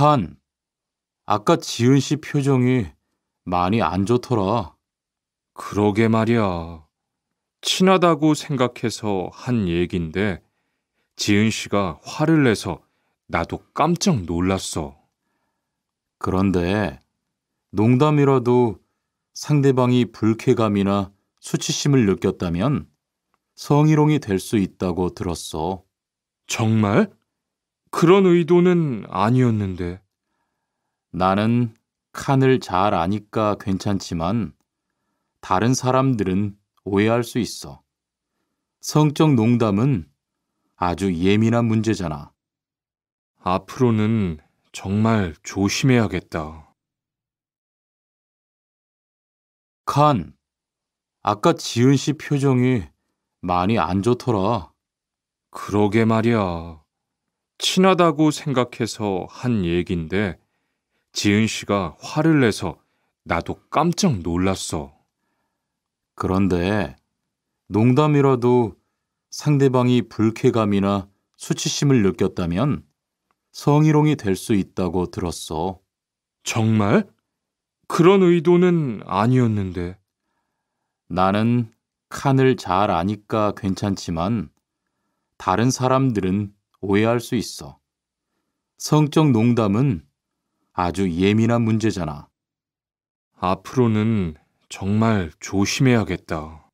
북한, 아까 지은 씨 표정이 많이 안 좋더라. 그러게 말이야. 친하다고 생각해서 한 얘긴데 지은 씨가 화를 내서 나도 깜짝 놀랐어. 그런데 농담이라도 상대방이 불쾌감이나 수치심을 느꼈다면 성희롱이 될 수 있다고 들었어. 정말? 그런 의도는 아니었는데. 나는 칸을 잘 아니까 괜찮지만 다른 사람들은 오해할 수 있어. 성적 농담은 아주 예민한 문제잖아. 앞으로는 정말 조심해야겠다. 칸, 아까 지은 씨 표정이 많이 안 좋더라. 그러게 말이야. 친하다고 생각해서 한얘기인데 지은 씨가 화를 내서 나도 깜짝 놀랐어. 그런데 농담이라도 상대방이 불쾌감이나 수치심을 느꼈다면 성희롱이 될 수 있다고 들었어. 정말? 그런 의도는 아니었는데. 나는 칸을 잘 아니까 괜찮지만 다른 사람들은 오해할 수 있어. 성적 농담은 아주 예민한 문제잖아. 앞으로는 정말 조심해야겠다.